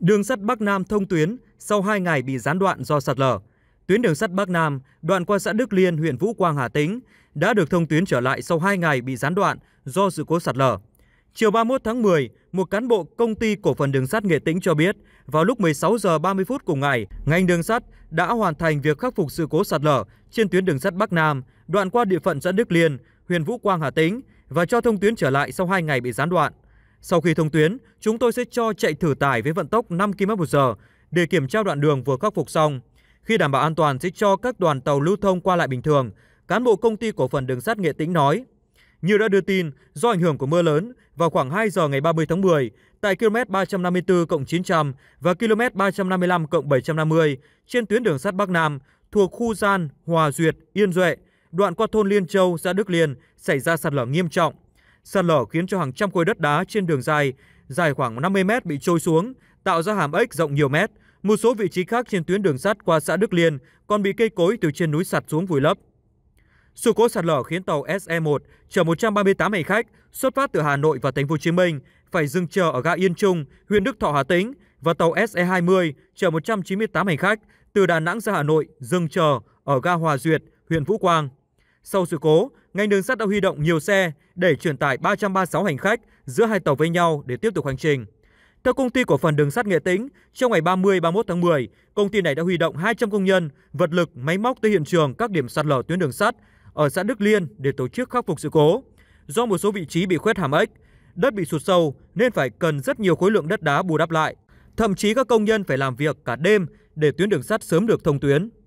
Đường sắt Bắc Nam thông tuyến sau 2 ngày bị gián đoạn do sạt lở. Tuyến đường sắt Bắc Nam, đoạn qua xã Đức Liên, huyện Vũ Quang, Hà Tĩnh, đã được thông tuyến trở lại sau 2 ngày bị gián đoạn do sự cố sạt lở. Chiều 31 tháng 10, một cán bộ công ty cổ phần đường sắt Nghệ Tĩnh cho biết, vào lúc 16 giờ 30 phút cùng ngày, ngành đường sắt đã hoàn thành việc khắc phục sự cố sạt lở trên tuyến đường sắt Bắc Nam, đoạn qua địa phận xã Đức Liên, huyện Vũ Quang, Hà Tĩnh và cho thông tuyến trở lại sau 2 ngày bị gián đoạn. Sau khi thông tuyến, chúng tôi sẽ cho chạy thử tải với vận tốc 5 km/h để kiểm tra đoạn đường vừa khắc phục xong. Khi đảm bảo an toàn sẽ cho các đoàn tàu lưu thông qua lại bình thường, cán bộ công ty cổ phần đường sắt Nghệ Tĩnh nói. Như đã đưa tin, do ảnh hưởng của mưa lớn, vào khoảng 2 giờ ngày 30 tháng 10, tại km 354 900 và km 355 750 trên tuyến đường sắt Bắc Nam thuộc khu gian Hòa Duyệt, Yên Duệ, đoạn qua thôn Liên Châu, xã Đức Liên xảy ra sạt lở nghiêm trọng Sạt lở khiến cho hàng trăm khối đất đá trên đường dài, dài khoảng 50 mét bị trôi xuống, tạo ra hàm ếch rộng nhiều mét. Một số vị trí khác trên tuyến đường sắt qua xã Đức Liên còn bị cây cối từ trên núi sạt xuống vùi lấp. Sự cố sạt lở khiến tàu SE1 chở 138 hành khách xuất phát từ Hà Nội và Thành phố Hồ Chí Minh phải dừng chờ ở ga Yên Trung, huyện Đức Thọ, Hà Tĩnh và tàu SE20 chở 198 hành khách từ Đà Nẵng ra Hà Nội dừng chờ ở ga Hòa Duyệt, huyện Vũ Quang. Sau sự cố, ngành đường sắt đã huy động nhiều xe để chuyển tải 336 hành khách giữa hai tàu với nhau để tiếp tục hành trình. Theo công ty cổ phần đường sắt Nghệ Tĩnh, trong ngày 30-31 tháng 10, công ty này đã huy động 200 công nhân, vật lực, máy móc tới hiện trường các điểm sạt lở tuyến đường sắt ở xã Đức Liên để tổ chức khắc phục sự cố. Do một số vị trí bị khuét hàm ếch, đất bị sụt sâu nên phải cần rất nhiều khối lượng đất đá bù đắp lại. Thậm chí các công nhân phải làm việc cả đêm để tuyến đường sắt sớm được thông tuyến.